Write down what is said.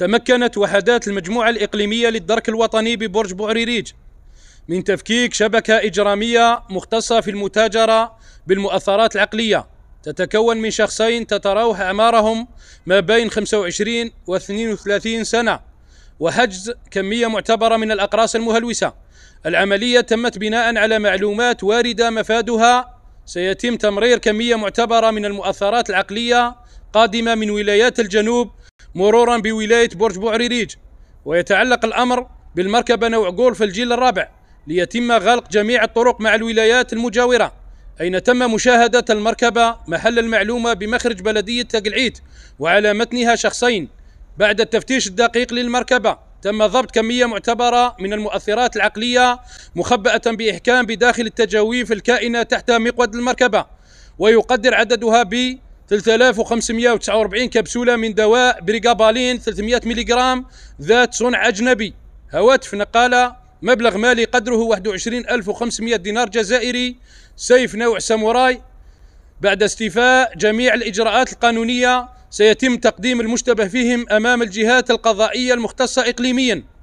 تمكنت وحدات المجموعة الإقليمية للدرك الوطني ببرج بوعريريج من تفكيك شبكة إجرامية مختصة في المتاجرة بالمؤثرات العقلية تتكون من شخصين تتراوح أعمارهم ما بين 25 و 32 سنة وحجز كمية معتبرة من الأقراص المهلوسة العملية تمت بناء على معلومات واردة مفادها سيتم تمرير كمية معتبرة من المؤثرات العقلية قادمة من ولايات الجنوب مرورا بولاية برج بوعريريج ويتعلق الأمر بالمركبة نوع جولف الجيل الرابع ليتم غلق جميع الطرق مع الولايات المجاورة أين تم مشاهدة المركبة محل المعلومة بمخرج بلدية تقلعيت وعلى متنها شخصين بعد التفتيش الدقيق للمركبة تم ضبط كمية معتبرة من المؤثرات العقلية مخبأة بإحكام بداخل التجاويف الكائنة تحت مقود المركبة ويقدر عددها ب 3549 كبسولة من دواء بريغابالين 300 جرام ذات صنع أجنبي هواتف نقالة مبلغ مالي قدره 21500 دينار جزائري سيف نوع ساموراي بعد استيفاء جميع الإجراءات القانونية سيتم تقديم المشتبه فيهم أمام الجهات القضائية المختصة إقليمياً